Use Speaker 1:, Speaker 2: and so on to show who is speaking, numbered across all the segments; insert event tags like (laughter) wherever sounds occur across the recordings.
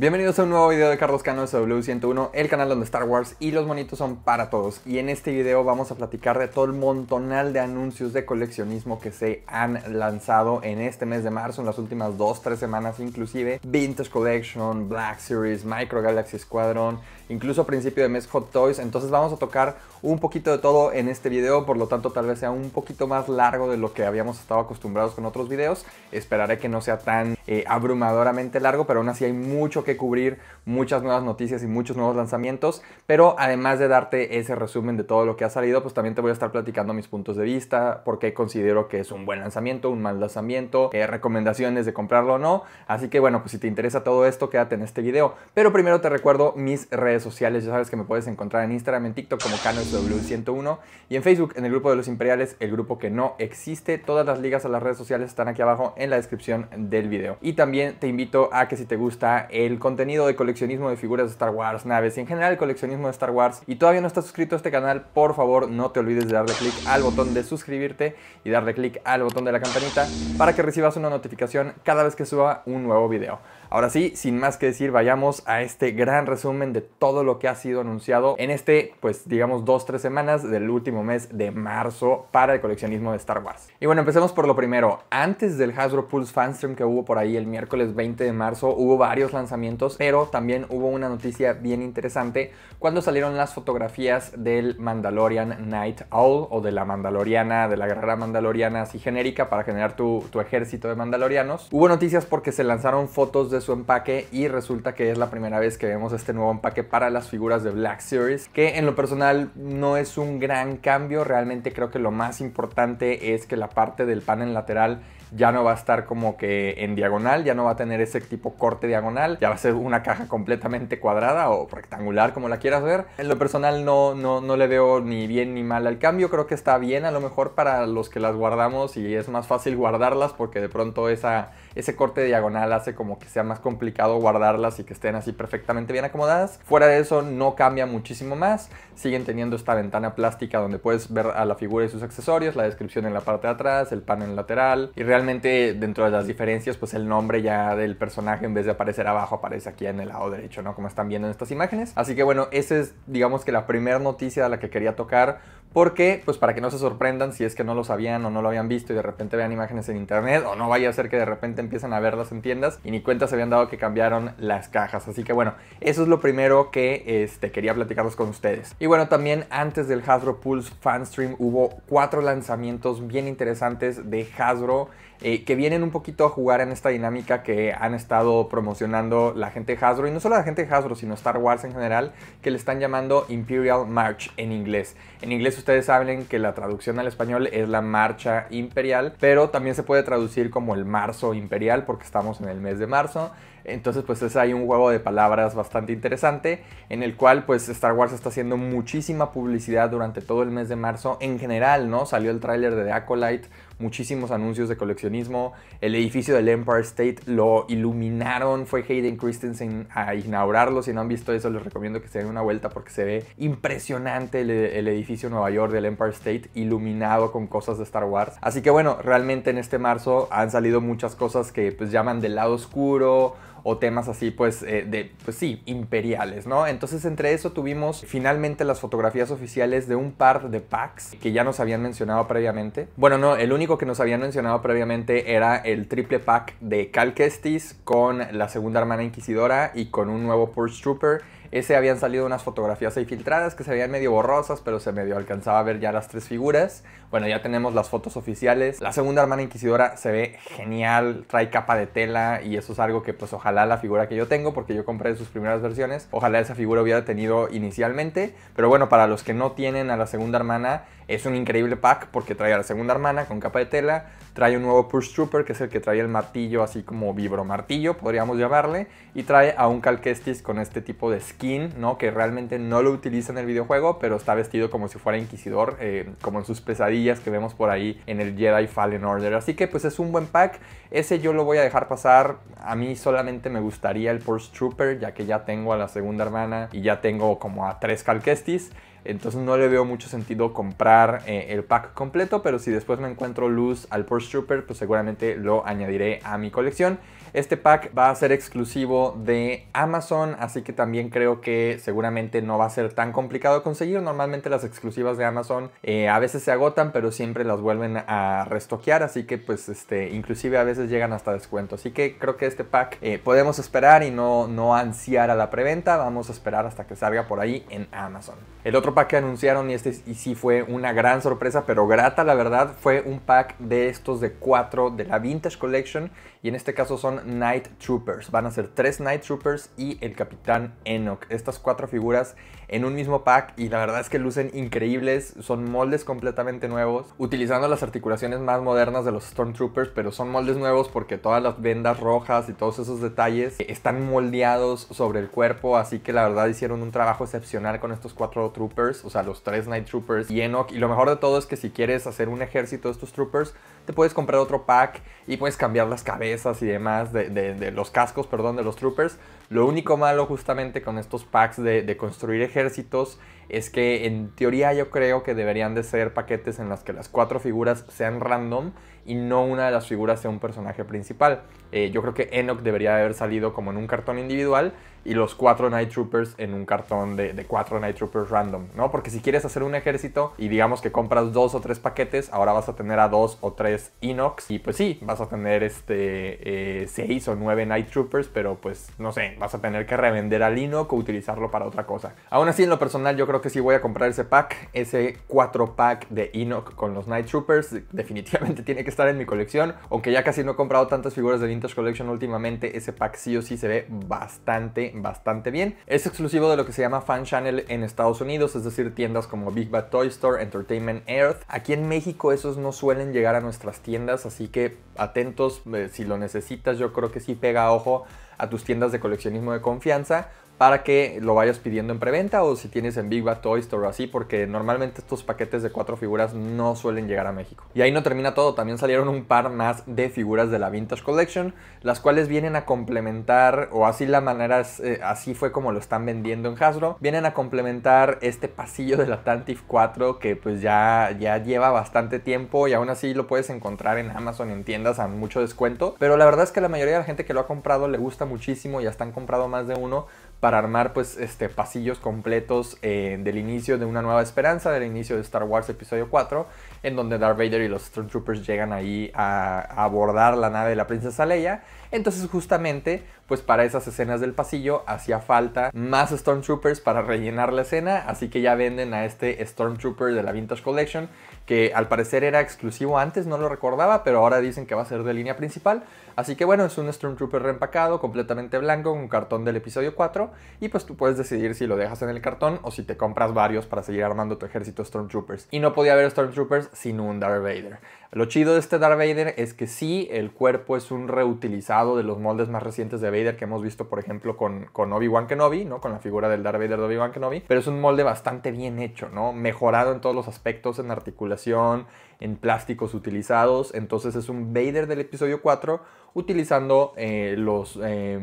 Speaker 1: Bienvenidos a un nuevo video de Carlos Cano de 101 el canal donde Star Wars y los monitos son para todos. Y en este video vamos a platicar de todo el montonal de anuncios de coleccionismo que se han lanzado en este mes de marzo, en las últimas 2-3 semanas inclusive. Vintage Collection, Black Series, Micro Galaxy Squadron, incluso a principio de mes Hot Toys. Entonces vamos a tocar un poquito de todo en este video, por lo tanto tal vez sea un poquito más largo de lo que habíamos estado acostumbrados con otros videos. Esperaré que no sea tan eh, abrumadoramente largo, pero aún así hay mucho que cubrir muchas nuevas noticias y muchos nuevos lanzamientos, pero además de darte ese resumen de todo lo que ha salido, pues también te voy a estar platicando mis puntos de vista, por qué considero que es un buen lanzamiento, un mal lanzamiento, recomendaciones de comprarlo o no. Así que bueno, pues si te interesa todo esto, quédate en este video. Pero primero te recuerdo mis redes sociales, ya sabes que me puedes encontrar en Instagram, en TikTok como CanosW101 y en Facebook en el grupo de los imperiales, el grupo que no existe. Todas las ligas a las redes sociales están aquí abajo en la descripción del video. Y también te invito a que si te gusta el contenido de coleccionismo de figuras de Star Wars, naves y en general coleccionismo de Star Wars y todavía no estás suscrito a este canal, por favor no te olvides de darle clic al botón de suscribirte y darle clic al botón de la campanita para que recibas una notificación cada vez que suba un nuevo video. Ahora sí, sin más que decir, vayamos a este gran resumen de todo lo que ha sido anunciado en este, pues digamos, dos, tres semanas del último mes de marzo para el coleccionismo de Star Wars. Y bueno, empecemos por lo primero. Antes del Hasbro Pulse Stream que hubo por ahí el miércoles 20 de marzo, hubo varios lanzamientos, pero también hubo una noticia bien interesante cuando salieron las fotografías del Mandalorian Night Owl o de la Mandaloriana, de la guerrera mandaloriana así genérica para generar tu ejército de mandalorianos. Hubo noticias porque se lanzaron fotos de su empaque y resulta que es la primera vez que vemos este nuevo empaque para las figuras de Black Series, que en lo personal no es un gran cambio, realmente creo que lo más importante es que la parte del panel lateral ya no va a estar como que en diagonal, ya no va a tener ese tipo corte diagonal, ya va a ser una caja completamente cuadrada o rectangular como la quieras ver. En lo personal no, no, no le veo ni bien ni mal al cambio, creo que está bien a lo mejor para los que las guardamos y es más fácil guardarlas porque de pronto esa ese corte diagonal hace como que sea más complicado guardarlas y que estén así perfectamente bien acomodadas. Fuera de eso no cambia muchísimo más, siguen teniendo esta ventana plástica donde puedes ver a la figura y sus accesorios, la descripción en la parte de atrás, el panel lateral y realmente dentro de las diferencias pues el nombre ya del personaje en vez de aparecer abajo aparece aquí en el lado derecho, ¿no? Como están viendo en estas imágenes. Así que bueno, esa es digamos que la primera noticia a la que quería tocar porque, pues para que no se sorprendan si es que no lo sabían o no lo habían visto y de repente vean imágenes en internet o no vaya a ser que de repente empiecen a verlas en tiendas y ni cuenta se habían dado que cambiaron las cajas. Así que bueno, eso es lo primero que este, quería platicarlos con ustedes. Y bueno, también antes del Hasbro Pulse Fanstream hubo cuatro lanzamientos bien interesantes de Hasbro eh, que vienen un poquito a jugar en esta dinámica que han estado promocionando la gente Hasbro, y no solo la gente de Hasbro, sino Star Wars en general, que le están llamando Imperial March en inglés. En inglés ustedes saben que la traducción al español es la Marcha Imperial, pero también se puede traducir como el Marzo Imperial porque estamos en el mes de marzo. Entonces, pues es ahí un juego de palabras bastante interesante, en el cual pues Star Wars está haciendo muchísima publicidad durante todo el mes de marzo. En general, ¿no? Salió el tráiler de The Acolyte, muchísimos anuncios de coleccionismo, el edificio del Empire State lo iluminaron, fue Hayden Christensen a inaugurarlo, si no han visto eso les recomiendo que se den una vuelta porque se ve impresionante el, el edificio Nueva York del Empire State iluminado con cosas de Star Wars. Así que bueno, realmente en este marzo han salido muchas cosas que pues llaman del lado oscuro o temas así, pues, eh, de, pues sí, imperiales, ¿no? Entonces, entre eso tuvimos finalmente las fotografías oficiales de un par de packs que ya nos habían mencionado previamente. Bueno, no, el único que nos habían mencionado previamente era el triple pack de Cal Kestis con la segunda hermana inquisidora y con un nuevo Porsche Trooper ese habían salido unas fotografías ahí filtradas que se veían medio borrosas, pero se medio alcanzaba a ver ya las tres figuras. Bueno, ya tenemos las fotos oficiales. La segunda hermana inquisidora se ve genial, trae capa de tela y eso es algo que pues ojalá la figura que yo tengo, porque yo compré sus primeras versiones, ojalá esa figura hubiera tenido inicialmente. Pero bueno, para los que no tienen a la segunda hermana, es un increíble pack porque trae a la segunda hermana con capa de tela, trae un nuevo Purge Trooper que es el que trae el martillo así como vibromartillo, podríamos llamarle, y trae a un Calquestis con este tipo de skin, ¿no? Que realmente no lo utiliza en el videojuego, pero está vestido como si fuera Inquisidor, eh, como en sus pesadillas que vemos por ahí en el Jedi Fallen Order. Así que pues es un buen pack, ese yo lo voy a dejar pasar, a mí solamente me gustaría el Purge Trooper, ya que ya tengo a la segunda hermana y ya tengo como a tres Calquestis. Entonces no le veo mucho sentido comprar eh, el pack completo, pero si después me encuentro luz al Porsche Trooper, pues seguramente lo añadiré a mi colección. Este pack va a ser exclusivo de Amazon, así que también creo que seguramente no va a ser tan complicado conseguir. Normalmente las exclusivas de Amazon eh, a veces se agotan, pero siempre las vuelven a restoquear, así que pues este, inclusive a veces llegan hasta descuento. Así que creo que este pack eh, podemos esperar y no, no ansiar a la preventa, vamos a esperar hasta que salga por ahí en Amazon. El otro pack que anunciaron y este y sí fue una gran sorpresa, pero grata la verdad, fue un pack de estos de cuatro de la Vintage Collection y en este caso son Night Troopers. Van a ser tres Night Troopers y el Capitán Enoch. Estas cuatro figuras en un mismo pack y la verdad es que lucen increíbles, son moldes completamente nuevos, utilizando las articulaciones más modernas de los Stormtroopers, pero son moldes nuevos porque todas las vendas rojas y todos esos detalles están moldeados sobre el cuerpo, así que la verdad hicieron un trabajo excepcional con estos cuatro troopers, o sea, los tres Night Troopers y Enoch, y lo mejor de todo es que si quieres hacer un ejército de estos troopers, te puedes comprar otro pack y puedes cambiar las cabezas y demás, de, los cascos, perdón, de los troopers. Lo único malo justamente con estos packs de, construir ejércitos es que en teoría yo creo que deberían de ser paquetes en las que las cuatro figuras sean random y no una de las figuras sea un personaje principal. Eh, yo creo que Enoch debería haber salido como en un cartón individual y los cuatro Night Troopers en un cartón de, cuatro Night Troopers random, ¿no? Porque si quieres hacer un ejército y digamos que compras dos o tres paquetes, ahora vas a tener a dos o tres Inox y pues sí, vas a tener este eh, seis o nueve Night Troopers, pero pues no sé, vas a tener que revender al Inox o utilizarlo para otra cosa. Aún así, en lo personal, yo creo que sí voy a comprar ese pack, ese cuatro pack de Inox con los Night Troopers, definitivamente (laughs) tiene que estar en mi colección, aunque ya casi no he comprado tantas figuras de Vintage Collection últimamente, ese pack sí o sí se ve bastante bastante bien. Es exclusivo de lo que se llama Fan Channel en Estados Unidos, es decir, tiendas como Big Bad Toy Store, Entertainment Earth. Aquí en México esos no suelen llegar a nuestras tiendas, así que atentos, eh, si lo necesitas yo creo que sí pega ojo a tus tiendas de coleccionismo de confianza para que lo vayas pidiendo en preventa o si tienes en Big Bad Toy Store o así, porque normalmente estos paquetes de cuatro figuras no suelen llegar a México. Y ahí no termina todo, también salieron un par más de figuras de la Vintage Collection, las cuales vienen a complementar, o así la manera, eh, así fue como lo están vendiendo en Hasbro, vienen a complementar este pasillo de la Tantif 4 que pues ya, ya lleva bastante tiempo y aún así lo puedes encontrar en Amazon, en tiendas a mucho descuento, pero la verdad es que la mayoría de la gente que lo ha comprado le gusta muchísimo, ya están comprado más de uno, para armar pues este, pasillos completos eh, del inicio de Una Nueva Esperanza, del inicio de Star Wars Episodio 4, en donde Darth Vader y los Stormtroopers llegan ahí a abordar la nave de la princesa Leia. Entonces justamente pues para esas escenas del pasillo hacía falta más Stormtroopers para rellenar la escena, así que ya venden a este Stormtrooper de la Vintage Collection, que al parecer era exclusivo antes, no lo recordaba, pero ahora dicen que va a ser de línea principal. Así que bueno, es un Stormtrooper reempacado, completamente blanco, con un cartón del episodio 4, y pues tú puedes decidir si lo dejas en el cartón o si te compras varios para seguir armando tu ejército Stormtroopers. Y no podía haber Stormtroopers sin un Darth Vader. Lo chido de este Darth Vader es que sí, el cuerpo es un reutilizado de los moldes más recientes de Vader que hemos visto, por ejemplo, con, con Obi-Wan Kenobi, ¿no? Con la figura del Darth Vader de Obi-Wan Kenobi, pero es un molde bastante bien hecho, ¿no? Mejorado en todos los aspectos, en articulación, en plásticos utilizados, entonces es un Vader del episodio 4 utilizando eh, los, eh,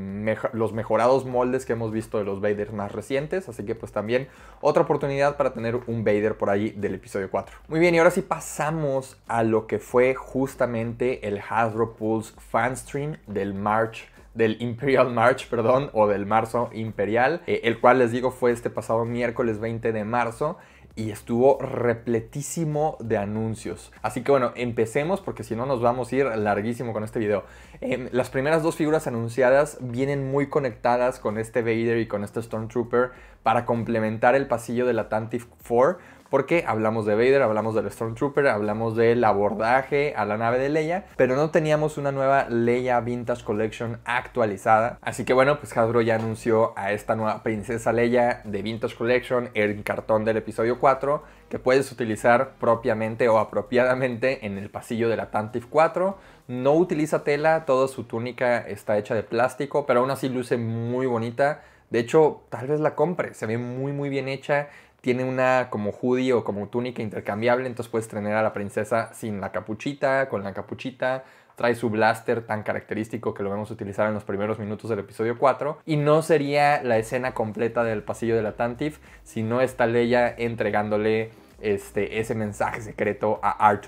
Speaker 1: los mejorados moldes que hemos visto de los Vaders más recientes, así que pues también otra oportunidad para tener un Vader por ahí del episodio 4. Muy bien, y ahora sí pasamos a lo que fue justamente el Hasbro Pulse Fanstream del March del Imperial March, perdón, o del Marzo Imperial, eh, el cual les digo fue este pasado miércoles 20 de marzo y estuvo repletísimo de anuncios. Así que bueno, empecemos porque si no nos vamos a ir larguísimo con este video. Em, las primeras dos figuras anunciadas vienen muy conectadas con este Vader y con este Stormtrooper para complementar el pasillo de la Tantive 4 porque hablamos de Vader, hablamos del Stormtrooper, hablamos del abordaje a la nave de Leia, pero no teníamos una nueva Leia Vintage Collection actualizada. Así que bueno, pues Hasbro ya anunció a esta nueva princesa Leia de Vintage Collection en cartón del episodio 4 que puedes utilizar propiamente o apropiadamente en el pasillo de la Tantive 4. No utiliza tela, toda su túnica está hecha de plástico, pero aún así luce muy bonita. De hecho, tal vez la compre, se ve muy muy bien hecha tiene una como hoodie o como túnica intercambiable, entonces puedes tener a la princesa sin la capuchita, con la capuchita, trae su blaster tan característico que lo vemos utilizar en los primeros minutos del episodio 4. Y no sería la escena completa del pasillo de la Tantif si no está Leia entregándole este, ese mensaje secreto a r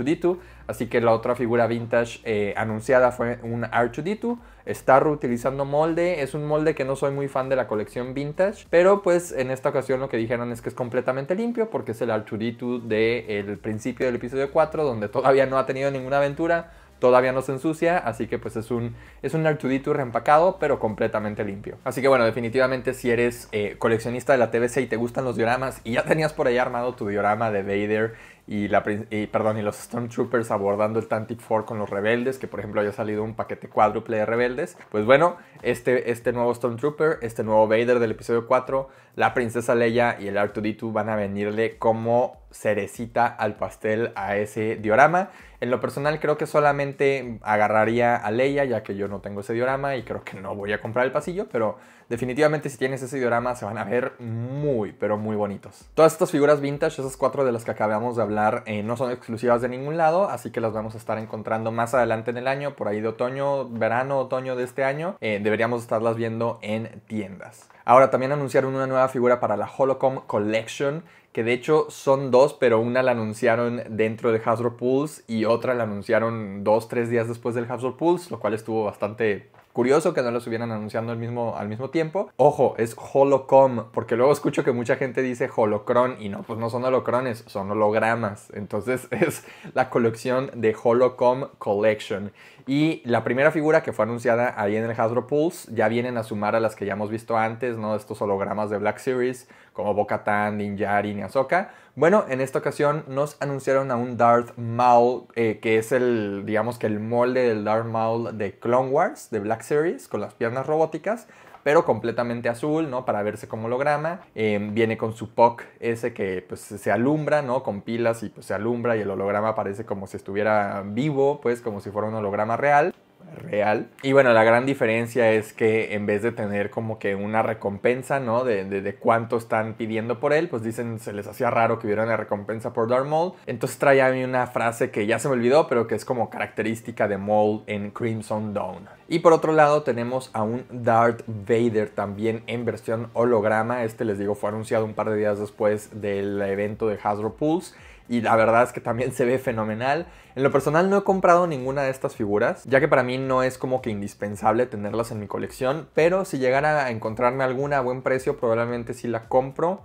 Speaker 1: Así que la otra figura vintage eh, anunciada fue un r 2 d Está reutilizando molde. Es un molde que no soy muy fan de la colección vintage. Pero pues en esta ocasión lo que dijeron es que es completamente limpio porque es el r 2 d del principio del episodio 4 donde todavía no ha tenido ninguna aventura todavía no se ensucia, así que pues es un, es un Artudito reempacado, pero completamente limpio. Así que bueno, definitivamente si eres eh, coleccionista de la TVC y te gustan los dioramas y ya tenías por ahí armado tu diorama de Vader y, la, perdón, y los Stormtroopers abordando el Tantic IV con los rebeldes, que por ejemplo haya salido un paquete cuádruple de rebeldes, pues bueno, este, este nuevo Stormtrooper, este nuevo Vader del episodio 4, la princesa Leia y el R2D2 van a venirle como cerecita al pastel a ese diorama. En lo personal creo que solamente agarraría a Leia ya que yo no tengo ese diorama y creo que no voy a comprar el pasillo, pero definitivamente si tienes ese diorama se van a ver muy, pero muy bonitos. Todas estas figuras vintage, esas cuatro de las que acabamos de hablar, eh, no son exclusivas de ningún lado, así que las vamos a estar encontrando más adelante en el año, por ahí de otoño, verano, otoño de este año, eh, deberíamos estarlas viendo en tiendas. Ahora también anunciaron una nueva figura para la Holocom Collection que de hecho son dos, pero una la anunciaron dentro de Hasbro Pools y otra la anunciaron dos, tres días después del Hasbro Pools, lo cual estuvo bastante Curioso que no lo hubieran anunciando al mismo, al mismo tiempo. Ojo, es Holocom, porque luego escucho que mucha gente dice Holocron y no, pues no son holocrones, son hologramas. Entonces (laughs) es la colección de Holocom Collection. Y la primera figura que fue anunciada ahí en el Hasbro Pulse ya vienen a sumar a las que ya hemos visto antes, ¿no? Estos hologramas de Black Series como Bo-Katan, Ninjari, Azoka bueno, en esta ocasión nos anunciaron a un Darth Maul, eh, que es el, digamos que el molde del Darth Maul de Clone Wars, de Black Series, con las piernas robóticas, pero completamente azul, ¿no? Para verse como holograma. Eh, viene con su POC ese que pues se alumbra, ¿no? Con pilas y pues se alumbra y el holograma parece como si estuviera vivo, pues como si fuera un holograma real real. Y bueno, la gran diferencia es que en vez de tener como que una recompensa, ¿no? De, de, cuánto están pidiendo por él, pues dicen, se les hacía raro que hubiera una recompensa por Darth Maul. Entonces trae a mí una frase que ya se me olvidó, pero que es como característica de Maul en Crimson Dawn. Y por otro lado tenemos a un Darth Vader también en versión holograma. Este les digo fue anunciado un par de días después del evento de Hasbro Pulse y la verdad es que también se ve fenomenal. En lo personal no he comprado ninguna de estas figuras, ya que para mí no es como que indispensable tenerlas en mi colección, pero si llegara a encontrarme alguna a buen precio probablemente sí la compro.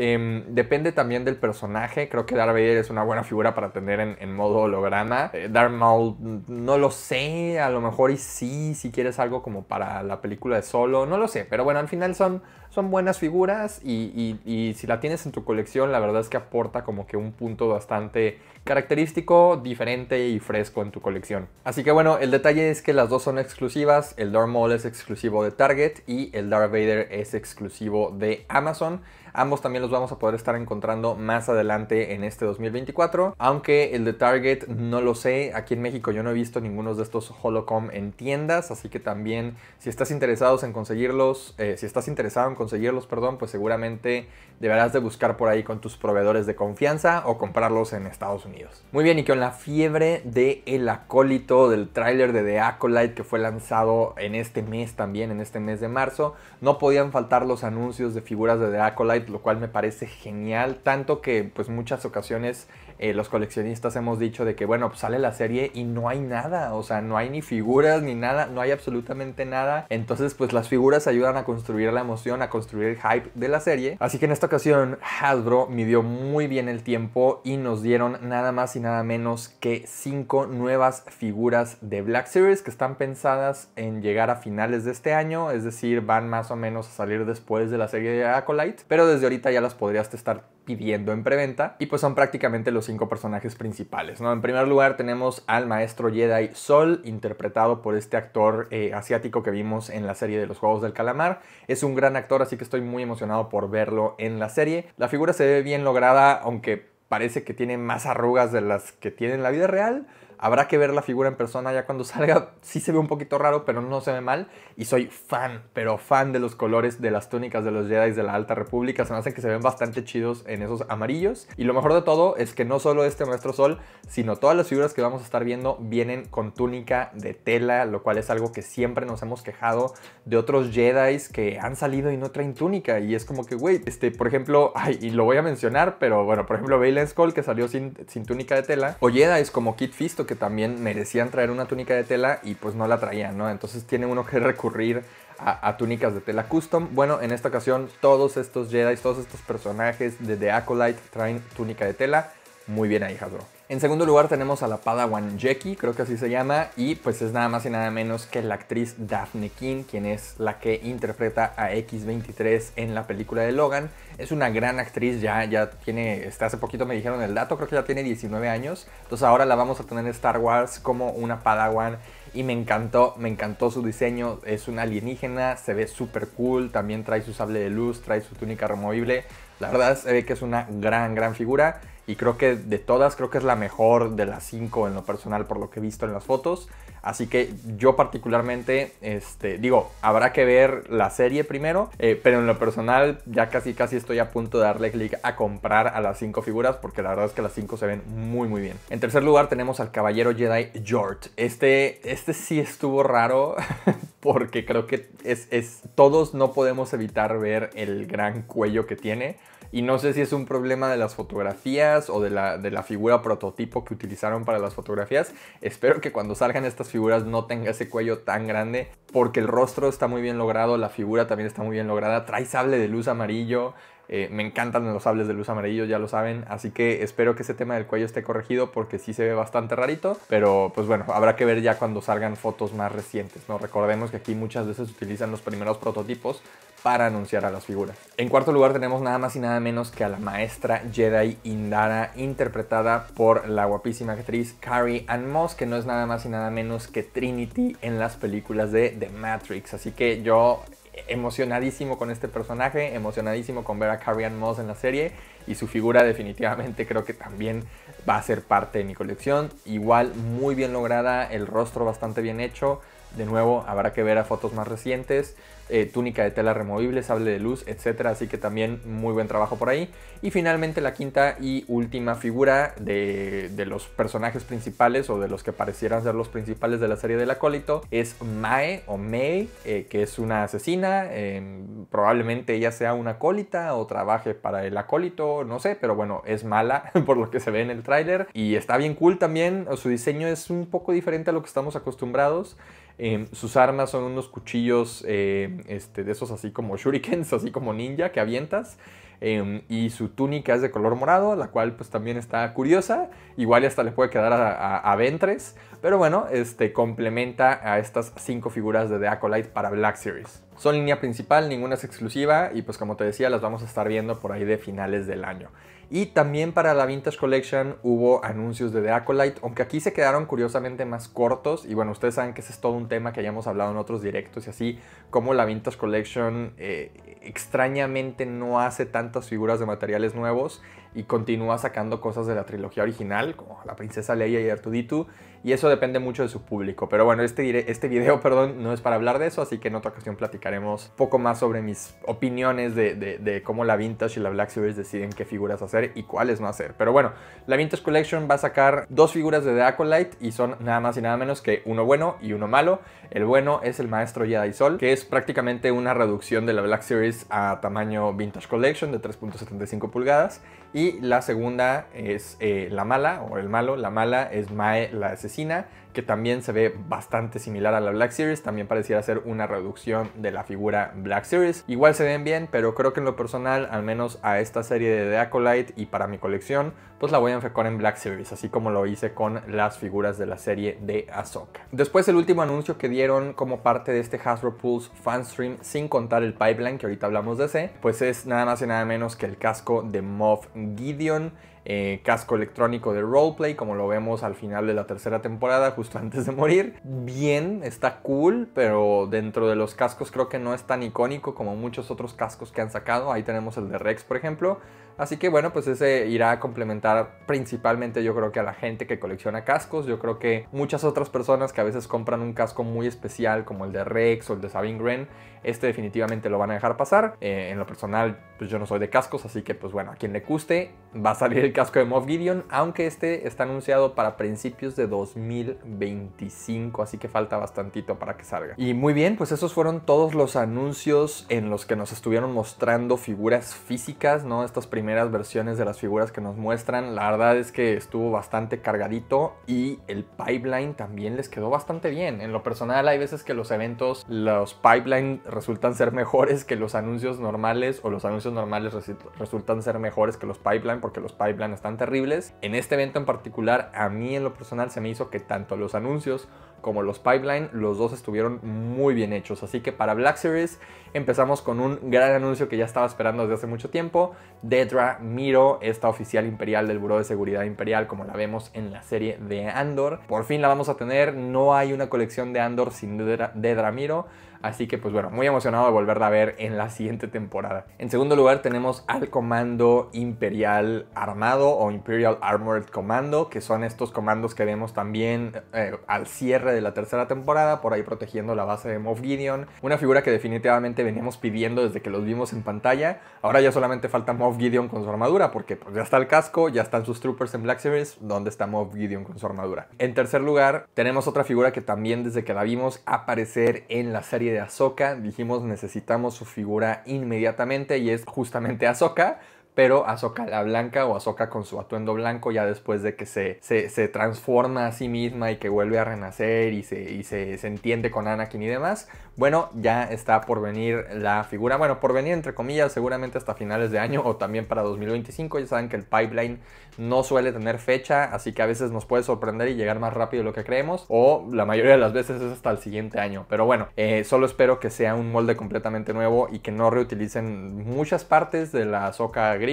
Speaker 1: Em, depende también del personaje. Creo que Darth Vader es una buena figura para tener en, modo holograma. Eh, Maul, no lo sé. A lo mejor y sí, si quieres algo como para la película de solo. No lo sé. Pero bueno, al final son son buenas figuras y, si la tienes en tu colección, la verdad es que aporta como que un punto bastante característico, diferente y fresco en tu colección. Así que bueno, el detalle es que las dos son exclusivas, el Darth Maul es exclusivo de Target y el Darth Vader es exclusivo de Amazon. Ambos también los vamos a poder estar encontrando más adelante en este 2024, aunque el de Target no lo sé, aquí en México yo no he visto ninguno de estos Holocom en tiendas, así que también si estás interesados en conseguirlos, eh, si estás interesado en conseguirlos, perdón, pues seguramente deberás de buscar por ahí con tus proveedores de confianza o comprarlos en Estados Unidos. Muy bien, y con la fiebre de El Acólito, del tráiler de The Acolyte que fue lanzado en este mes también, en este mes de marzo, no podían faltar los anuncios de figuras de The Acolyte, lo cual me parece genial, tanto que pues muchas ocasiones eh, los coleccionistas hemos dicho de que, bueno, pues, sale la serie y no hay nada, o sea, no hay ni figuras ni nada, no hay absolutamente nada. Entonces, pues las figuras ayudan a construir la emoción, a construir el hype de la serie. Así que en esta ocasión Hasbro midió muy bien el tiempo y nos dieron nada más y nada menos que cinco nuevas figuras de Black Series que están pensadas en llegar a finales de este año, es decir, van más o menos a salir después de la serie de Acolyte, pero desde ahorita ya las podrías estar pidiendo en preventa y pues son prácticamente los cinco personajes principales. ¿no? En primer lugar tenemos al maestro Jedi Sol, interpretado por este actor eh, asiático que vimos en la serie de los Juegos del Calamar. Es un gran actor, así que estoy muy emocionado por verlo en la serie. La figura se ve bien lograda, aunque parece que tiene más arrugas de las que tiene en la vida real Habrá que ver la figura en persona ya cuando (laughs) salga. Sí se ve un poquito raro, pero no se ve mal. Y soy fan, pero fan de los colores de las túnicas de los Jedi de la Alta República. Se me hacen que se ven bastante chidos en esos amarillos. Y lo mejor de todo es que no solo este Maestro Sol, sino todas las figuras que vamos a estar viendo vienen con túnica de tela, lo cual es algo que siempre nos hemos quejado de otros Jedi que han salido y no traen túnica. Y es como que, güey, este, por ejemplo, (laughs) ay, y lo voy a mencionar, pero bueno, por ejemplo, Balen Skull que salió sin, sin túnica de tela, o Jedi como Kit Fisto que también merecían traer una túnica de tela y pues no la traían, ¿no? Entonces tiene uno que (laughs) recurrir a, túnicas de tela custom. Bueno, en esta ocasión todos estos Jedi, todos estos personajes de The Acolyte traen túnica de tela. Muy bien ahí, Hasbro. En segundo lugar tenemos a la Padawan Jackie, creo que así se llama, y pues es nada más y nada menos que la actriz Daphne King, quien es la que interpreta a X23 en la película de Logan. Es una gran actriz, ya, ya tiene, está hace poquito me dijeron el dato, creo que ya tiene 19 años, entonces ahora la vamos a tener en Star Wars como una Padawan y me encantó, me encantó su diseño, es una alienígena, se ve súper cool, también trae su sable de luz, trae su túnica removible, la verdad se ve que es una gran, gran figura y creo que de todas, creo que es la mejor de las cinco en lo personal por lo que he visto en las fotos. Así que yo particularmente, este, digo, habrá que ver la serie primero, eh, pero en lo personal ya casi casi estoy a punto de darle clic a comprar a las cinco figuras porque la verdad es que las cinco se ven muy muy bien. En tercer lugar tenemos al Caballero Jedi Jort. Este, este sí estuvo raro (laughs) porque creo que es, todos no podemos evitar ver el gran cuello que tiene. Y no sé si es un problema de las fotografías o de la, de la figura prototipo que utilizaron para las fotografías. Espero que cuando salgan estas figuras no tenga ese cuello tan grande, porque el rostro está muy bien logrado, la figura también está muy bien lograda, trae sable de luz amarillo, eh, me encantan los sables de luz amarillo, ya lo saben, así que espero que ese tema del cuello esté corregido porque sí se ve bastante rarito, pero pues bueno, habrá que ver ya cuando salgan fotos más recientes, ¿no? Recordemos que aquí muchas veces utilizan los primeros prototipos para anunciar a las figuras. En cuarto lugar tenemos nada más y nada menos que a la maestra Jedi Indara, interpretada por la guapísima actriz Carrie Ann Moss, que no es nada más y nada menos que Trinity en las películas de The Matrix. Así que yo eh, emocionadísimo con este personaje, emocionadísimo con ver a Carrie Ann Moss en la serie y su figura definitivamente creo que también va a ser parte de mi colección. Igual muy bien lograda, el rostro bastante bien hecho, de nuevo, habrá que ver a fotos más recientes, eh, túnica de tela removible, sable de luz, etc. Así que también muy buen trabajo por ahí. Y finalmente la quinta y última figura de, los personajes principales o de los que parecieran ser los principales de la serie del acólito es Mae o Mei, eh, que es una asesina. Eh, probablemente ella sea una acólita o trabaje para el acólito, no sé, pero bueno, es mala (laughs) por lo que se ve en el tráiler. Y está bien cool también. Su diseño es un poco diferente a lo que estamos acostumbrados. Em, sus armas son unos cuchillos em, este, de esos así como shurikens, (laughs) así como ninja que avientas. Em, y su túnica es de color morado, la cual pues también está curiosa, igual hasta le puede quedar a, Ventres, pero bueno, este complementa a estas cinco figuras de The Acolyte para Black Series. Son línea principal, ninguna es exclusiva y pues como te decía las vamos a estar viendo por ahí de finales del año. Y también para la Vintage Collection hubo anuncios de The Acolyte, aunque aquí se quedaron curiosamente más cortos. Y bueno, ustedes saben que ese es todo un tema que hayamos hablado en otros directos y así, como la Vintage Collection eh, extrañamente no hace tantas figuras de materiales nuevos y continúa sacando cosas de la trilogía original, como la Princesa Leia y Artuditu y eso depende mucho de su público. Pero bueno, este, este video, (laughs) perdón, no es para hablar de eso, así que en otra ocasión platicaremos poco más sobre mis opiniones de, cómo la Vintage y la Black Series deciden qué figuras hacer y cuáles no hacer. Pero bueno, la Vintage Collection va a sacar dos figuras de The Acolyte y son nada más y nada menos que uno bueno y uno malo. El bueno es el Maestro yadisol Sol, que es prácticamente una reducción de la Black Series a tamaño Vintage Collection de 3.75 pulgadas y la segunda es eh, la mala o el malo. La mala es Mae, la asesina que también se ve bastante similar a la Black Series, también pareciera ser una reducción de la figura Black Series. Igual se ven bien, pero creo que en lo personal, al menos a esta serie de The Acolyte y para mi colección, pues la voy a enfocar en Black Series, así como lo hice con las figuras de la serie de Ahsoka. Después el último anuncio que dieron como parte de este Hasbro Pulse Stream, sin contar el pipeline que ahorita hablamos de ese, pues es nada más y nada menos que el casco de Moff Gideon eh, casco electrónico de roleplay, como lo vemos al final de la tercera temporada, justo (laughs) antes de morir. Bien, está cool, pero dentro de los cascos creo que no es tan icónico como muchos otros cascos que han sacado. Ahí tenemos el de Rex, por ejemplo. Así que bueno, pues ese irá a complementar principalmente yo creo que a la gente que colecciona cascos. Yo creo que muchas otras personas que a veces compran un casco muy especial como el de Rex o el de Sabine Gren. Este definitivamente lo van a dejar pasar. Eh, en lo personal, pues yo no soy de cascos, así que pues bueno, a quien le guste, va a salir el casco de Moff Gideon, aunque este está anunciado para principios de 2025, así que falta bastantito para que salga. Y muy bien, pues esos fueron todos los anuncios en los que nos estuvieron mostrando figuras físicas, ¿no? Estas primeras versiones de las figuras que nos muestran. La verdad es que estuvo bastante cargadito y el pipeline también les quedó bastante bien. En lo personal hay veces que los eventos, los pipeline resultan ser mejores que los anuncios normales o los anuncios normales resultan ser mejores que los pipeline porque los pipeline están terribles. En este evento en particular, a mí en lo personal se me hizo que tanto los anuncios como los pipeline, los dos estuvieron muy bien hechos. Así que para Black Series empezamos con un gran anuncio que ya estaba esperando desde hace mucho tiempo. Dedra Miro, esta oficial imperial del Buró de Seguridad Imperial, como la vemos en la serie de Andor. Por fin la vamos a tener, no hay una colección de Andor sin Dedra, Dedra Miro. Así que pues bueno, muy emocionado de volverla a ver en la siguiente temporada. En segundo lugar tenemos al Comando Imperial Armado o Imperial Armored Commando, que son estos comandos que vemos también eh, al cierre de la tercera temporada, por ahí protegiendo la base de Moff Gideon. Una figura que definitivamente veníamos pidiendo desde que los vimos en pantalla. Ahora ya solamente falta Moff Gideon con su armadura, porque pues, ya está el casco, ya están sus troopers en Black Series, donde está Moff Gideon con su armadura. En tercer lugar tenemos otra figura que también desde que la vimos aparecer en la serie de Ahsoka dijimos necesitamos su figura inmediatamente y es justamente Ahsoka pero Azoka la blanca o Azoka con su atuendo blanco ya después de que se, se, transforma a sí misma y que vuelve a renacer y, se, entiende con Anakin y demás, bueno, ya está por venir la figura, bueno, por venir entre comillas, seguramente hasta finales de año o también para 2025, ya saben que el pipeline no suele tener fecha, así que a veces nos puede sorprender y llegar más rápido de lo que creemos, o la mayoría de las veces es hasta el siguiente año, pero bueno, eh, solo espero que sea un molde completamente nuevo y que no reutilicen muchas partes de la azoka gris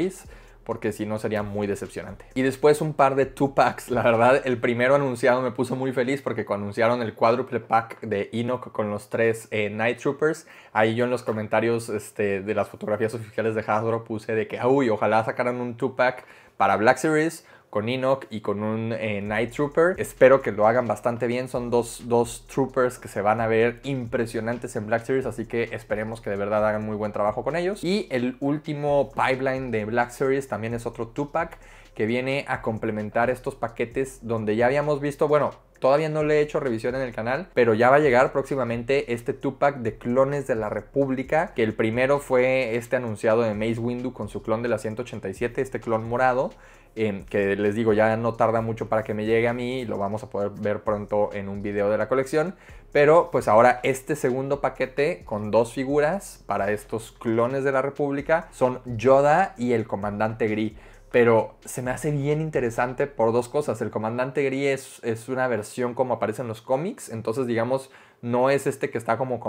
Speaker 1: porque si no sería muy decepcionante. Y después un par de two packs. La verdad, el primero anunciado me puso muy feliz porque cuando anunciaron el cuádruple pack de Enoch con los tres eh, Night Troopers, ahí yo en los comentarios este, de las fotografías oficiales de Hasbro puse de que, uy, ojalá sacaran un two pack para Black Series, con Enoch y con un eh, Night Trooper. Espero que lo hagan bastante bien. Son dos, troopers que se van a ver impresionantes en Black Series, así que esperemos que de verdad hagan muy buen trabajo con ellos. Y el último pipeline de Black Series también es otro Tupac pack que viene a complementar estos paquetes donde ya habíamos visto, bueno, Todavía no le he hecho revisión en el canal, pero ya va a llegar próximamente este Tupac de clones de la República, que el primero fue este anunciado de Maze Windu con su clon de la 187, este clon morado, que les digo ya no tarda mucho para que me llegue a mí y lo vamos a poder ver pronto en un video de la colección. Pero pues ahora este segundo paquete con dos figuras para estos clones de la República son Yoda y el Comandante Gris pero se me hace bien interesante por dos cosas. El Comandante Gris es, una versión como aparece en los cómics, entonces digamos no es este que está como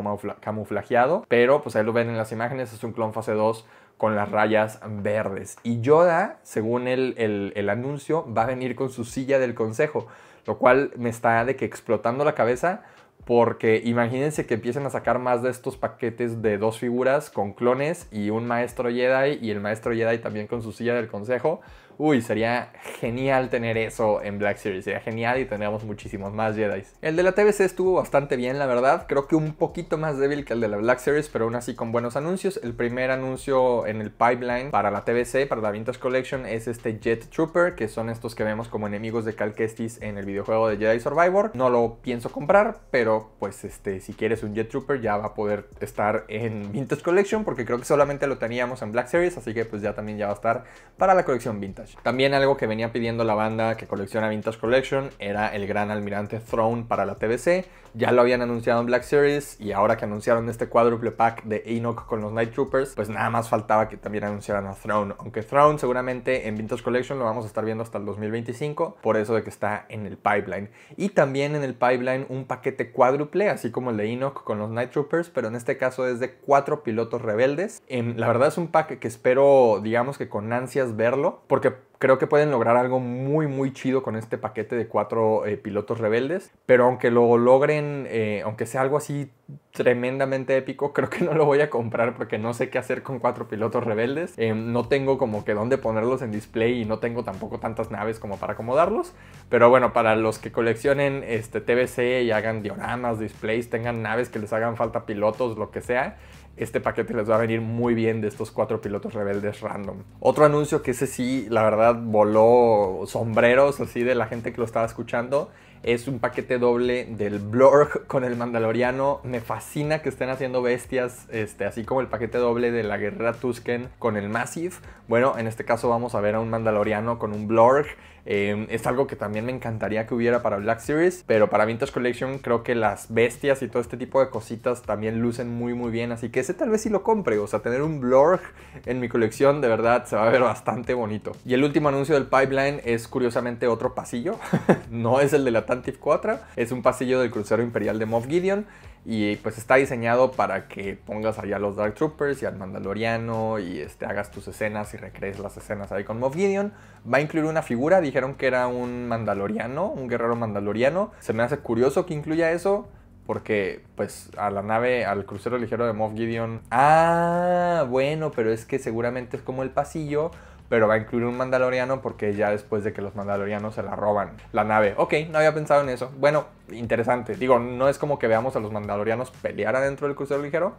Speaker 1: camuflajeado, pero pues ahí lo ven en las imágenes, es un clon fase 2 con las rayas verdes. Y Yoda, según el, el, anuncio, va a venir con su silla del consejo, lo cual me está de que explotando la cabeza. Porque imagínense que empiecen a sacar más de estos paquetes de dos figuras con clones y un maestro Jedi y el maestro Jedi también con su silla del consejo uy, sería genial tener eso en Black Series, sería genial y tendríamos muchísimos más Jedi. El de la TBC estuvo bastante bien, la verdad, creo que un poquito más débil que el de la Black Series, pero aún así con buenos anuncios. El primer anuncio en el pipeline para la TBC, para la Vintage Collection, es este Jet Trooper, que son estos que vemos como enemigos de Cal Kestis en el videojuego de Jedi Survivor. No lo pienso comprar, pero pues este, si quieres un Jet Trooper ya va a poder estar en Vintage Collection, porque creo que solamente lo teníamos en Black Series, así que pues ya también ya va a estar para la colección Vintage. También algo que venía pidiendo la banda que colecciona Vintage Collection era el gran almirante Throne para la TBC. Ya lo habían anunciado en Black Series y ahora que anunciaron este cuádruple pack de Enoch con los Night Troopers, pues nada más faltaba que también anunciaran a Throne. Aunque Throne seguramente en Vintage Collection lo vamos a estar viendo hasta el 2025, por eso de que está en el pipeline. Y también en el pipeline un paquete cuádruple, así como el de Enoch con los Night Troopers, pero en este caso es de cuatro pilotos rebeldes. En, em, la verdad es un pack que espero, digamos que con ansias verlo, porque Creo que pueden lograr algo muy muy chido con este paquete de cuatro eh, pilotos rebeldes, pero aunque lo logren, eh, aunque sea algo así tremendamente épico, (laughs) creo que no lo voy a comprar porque no sé qué hacer con cuatro pilotos rebeldes. Eh, no tengo como que dónde ponerlos en display y no tengo tampoco tantas naves como para acomodarlos. Pero bueno, para los que coleccionen este TBC y hagan dioramas, displays, tengan naves que les hagan falta pilotos, lo que sea, este paquete les va a venir muy bien de estos cuatro pilotos rebeldes random. Otro anuncio que ese sí, la verdad, voló sombreros así de la gente que lo estaba escuchando. Es un paquete doble del Blorg con el Mandaloriano. Me fascina que estén haciendo bestias, este, así como el paquete doble de la guerrera Tusken con el Massive. Bueno, en este caso vamos a ver a un Mandaloriano con un Blorg. Em, es algo que también me encantaría que hubiera para Black Series, pero para Vintage Collection creo que las bestias y todo este tipo de cositas también lucen muy muy bien, así que ese tal vez sí lo compre, o sea, tener un Blorg en mi colección de verdad se va a ver bastante bonito. Y el último anuncio del pipeline es curiosamente otro pasillo, (laughs) no es el de la Tantive 4, es un pasillo del crucero imperial de Moff Gideon, y pues está diseñado para que pongas allá a los Dark Troopers y al Mandaloriano y este, hagas tus escenas y recrees las escenas ahí con Moff Gideon. Va a incluir una figura, dijeron que era un Mandaloriano, un guerrero Mandaloriano. Se me hace curioso que incluya eso porque pues a la nave, al crucero ligero de Moff Gideon, ah, bueno, pero es que seguramente es como el pasillo pero va a incluir un mandaloriano porque ya después de que los mandalorianos se la roban la nave. Ok, no había pensado en eso. Bueno, interesante. Digo, no es como que veamos a los mandalorianos pelear adentro del crucero ligero,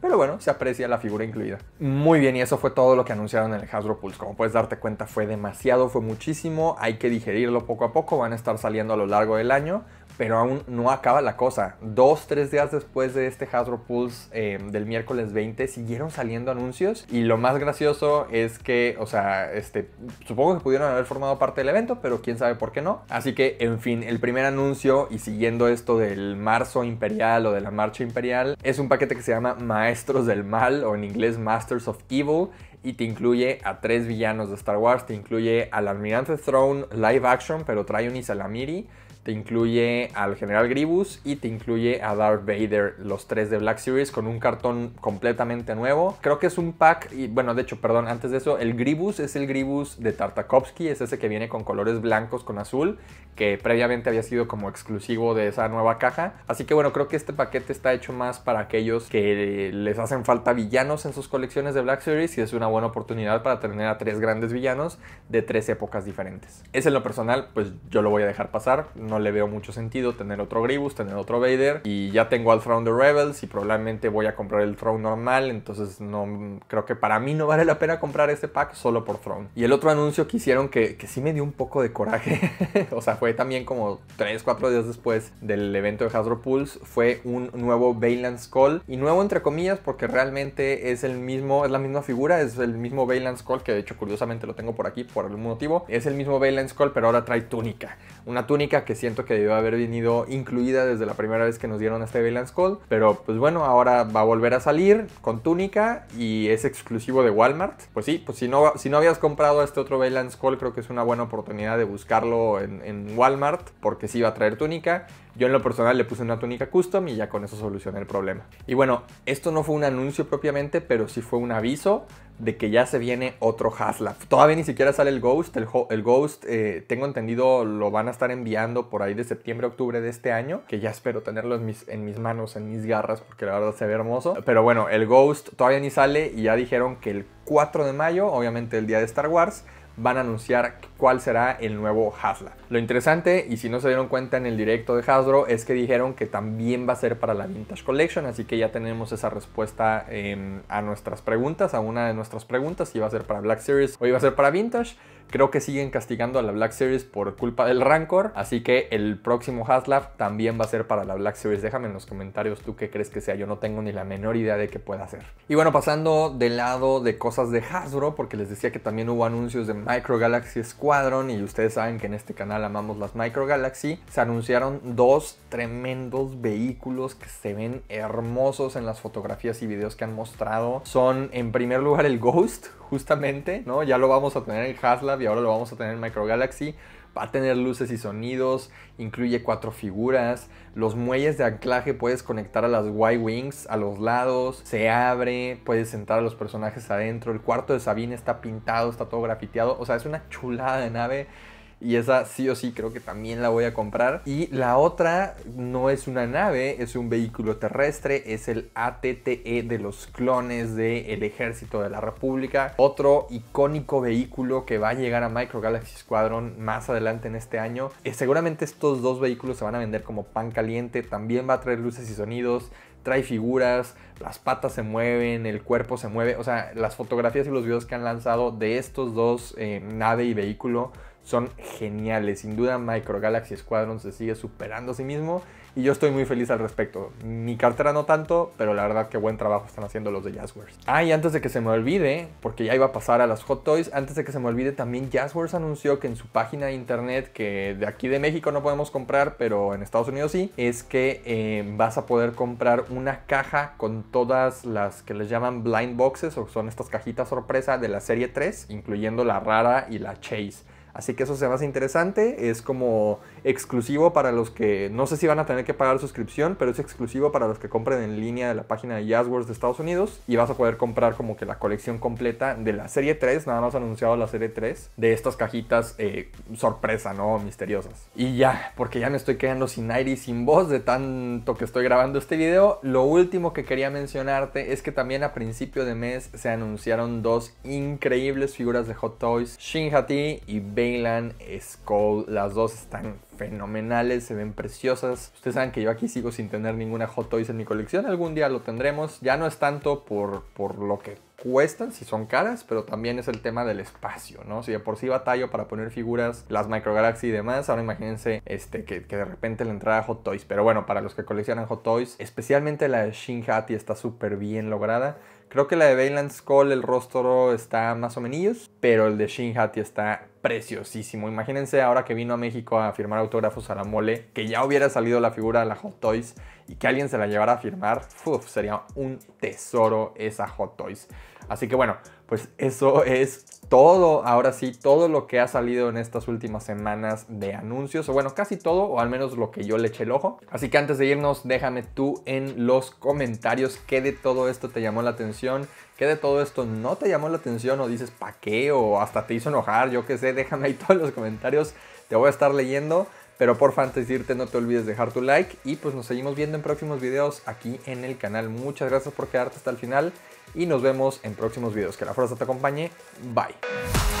Speaker 1: pero bueno, se aprecia la figura incluida. Muy bien, y eso fue todo lo que anunciaron en el Hasbro Pulse. Como puedes darte cuenta, fue demasiado, fue muchísimo. Hay que digerirlo poco a poco, van a estar saliendo a lo largo del año pero aún no acaba la cosa. Dos, tres días después de este Hasbro Pulse eh, del miércoles 20, siguieron saliendo anuncios. Y lo más gracioso es que, o sea, este, supongo que pudieron haber formado parte del evento, pero quién sabe por qué no. Así que, en fin, el primer anuncio y siguiendo esto del marzo imperial o de la marcha imperial, es un paquete que se llama Maestros del Mal o en inglés Masters of Evil y te incluye a tres villanos de Star Wars, te incluye al Almirante Throne live action, pero trae un Isalamiri, te incluye al General Gribus y te incluye a Darth Vader, los tres de Black Series, con un cartón completamente nuevo. Creo que es un pack, y bueno, de hecho, perdón, antes de eso, el Gribus es el Gribus de Tartakovsky, es ese que viene con colores blancos con azul, que previamente había sido como exclusivo de esa nueva caja. Así que bueno, creo que este paquete está hecho más para aquellos que les hacen falta villanos en sus colecciones de Black Series y es una buena oportunidad para tener a tres grandes villanos de tres épocas diferentes. Es en lo personal, pues yo lo voy a dejar pasar no le veo mucho sentido tener otro Gribus, tener otro Vader. Y ya tengo al Throne de Rebels y probablemente voy a comprar el Throne normal. Entonces no creo que para mí no vale la pena comprar este pack solo por Throne. Y el otro anuncio que hicieron que, que sí me dio un poco de coraje. (laughs) o sea, fue también como 3, 4 días después del evento de Hasbro Pulse. Fue un nuevo Valence Call. Y nuevo entre comillas porque realmente es el mismo, es la misma figura, es el mismo Valence Call que de hecho curiosamente lo tengo por aquí por algún motivo. Es el mismo Valence Call pero ahora trae túnica. Una túnica que siento que debió haber venido incluida desde la primera vez que nos dieron este balance Call. Pero pues bueno, ahora va a volver a salir con túnica y es exclusivo de Walmart. Pues sí, pues si no, si no habías comprado este otro Valence Call, creo que es una buena oportunidad de buscarlo en, en Walmart porque sí va a traer túnica. Yo en lo personal le puse una túnica custom y ya con eso solucioné el problema. Y bueno, esto no fue un anuncio propiamente, pero sí fue un aviso de que ya se viene otro Hasla Todavía ni siquiera sale el Ghost. El, Ghost, eh, tengo entendido, lo van a estar enviando por ahí de septiembre, a octubre de este año. Que ya espero tenerlo mis, en mis manos, en mis garras, porque la verdad se ve hermoso. Pero bueno, el Ghost todavía ni sale y ya dijeron que el 4 de mayo, obviamente el día de Star Wars, van a anunciar cuál será el nuevo Hasla. Lo interesante, y si no se dieron cuenta en el directo de Hasbro, es que dijeron que también va a ser para la Vintage Collection, así que ya tenemos esa respuesta em, a nuestras preguntas, a una de nuestras preguntas, si va a ser para Black Series o iba a ser para Vintage. Creo que siguen castigando a la Black Series por culpa del Rancor, así que el próximo Haslab también va a ser para la Black Series. Déjame en los comentarios tú qué crees que sea, yo no tengo ni la menor idea de qué pueda ser. Y bueno, pasando del lado de cosas de Hasbro, porque les decía que también hubo anuncios de Micro Galaxy Squadron y ustedes saben que en este canal amamos las Micro Galaxy, se anunciaron dos tremendos vehículos que se ven hermosos en las fotografías y videos que han mostrado. Son en primer lugar el Ghost, justamente, ¿no? Ya lo vamos a tener en HasLab y ahora lo vamos a tener en Galaxy. Va a tener luces y sonidos, incluye cuatro figuras, los muelles de anclaje puedes conectar a las Y-Wings a los lados, se abre, puedes sentar a los personajes adentro, el cuarto de Sabine está pintado, está todo grafiteado, o sea, es una chulada de nave y esa sí o sí creo que también la voy a comprar. Y la otra no es una nave, es un vehículo terrestre, es el ATTE de los clones del ejército de la República. Otro icónico vehículo que va a llegar a Micro Galaxy Squadron más adelante en este año. Eh, seguramente estos dos vehículos se van a vender como pan caliente, también va a traer luces y sonidos trae figuras, las patas se mueven, el cuerpo se mueve. O sea, las fotografías y los videos que han lanzado de estos dos, eh, nave y vehículo, son geniales. Sin duda, Micro Galaxy Squadron se sigue superando a sí mismo y yo estoy muy feliz al respecto. Mi cartera no tanto, pero la verdad que buen trabajo están haciendo los de Jazzwares. Ah, y antes de que se me olvide, porque ya iba a pasar a las Hot Toys, antes de que se me olvide también Jazzwares anunció que en su página de internet, que de aquí de México no podemos comprar, pero en Estados Unidos sí, es que eh, vas a poder comprar una caja con todas las que les llaman blind boxes, o son estas cajitas sorpresa de la serie 3, incluyendo la rara y la Chase. Así que eso se me hace interesante. Es como exclusivo para los que, no sé si van a tener que pagar suscripción, pero es exclusivo para los que compren en línea de la página de Jazzwords de Estados Unidos. Y vas a poder comprar como que la colección completa de la serie 3, nada más anunciado la serie 3, de estas cajitas eh, sorpresa, ¿no? Misteriosas. Y ya, porque ya me estoy quedando sin aire y sin voz de tanto que estoy grabando este video. Lo último que quería mencionarte es que también a principio de mes se anunciaron dos increíbles figuras de Hot Toys, Shin Hati y Ben. England Skull, las dos están fenomenales, se ven preciosas. Ustedes saben que yo aquí sigo sin tener ninguna Hot Toys en mi colección, algún día lo tendremos. Ya no es tanto por, por lo que cuestan, si son caras, pero también es el tema del espacio, ¿no? Si de por sí batallo para poner figuras, las Micro Galaxy y demás, ahora imagínense este, que, de repente la entrada Hot Toys. Pero bueno, para los que coleccionan Hot Toys, especialmente la de Shin Hati está súper bien lograda. Creo que la de Valence Call, el rostro está más o menos, pero el de Shin Hati está preciosísimo. Imagínense ahora que vino a México a firmar autógrafos a la mole, que ya hubiera salido la figura de la Hot Toys y que alguien se la llevara a firmar. Uf, sería un tesoro esa Hot Toys. Así que bueno, pues eso es todo, ahora sí, todo lo que ha salido en estas últimas semanas de anuncios, o bueno, casi todo, o al menos lo que yo le eché el ojo. Así que antes de irnos, déjame tú en los comentarios qué de todo esto te llamó la atención, qué de todo esto no te llamó la atención, o dices pa' qué, o hasta te hizo enojar, yo qué sé, déjame ahí (laughs) todos los comentarios, te voy a estar leyendo. Pero por antes de irte no te olvides dejar tu like y pues nos seguimos viendo en próximos videos aquí en el canal. Muchas gracias por quedarte hasta el final y nos vemos en próximos videos. Que la fuerza te acompañe. Bye.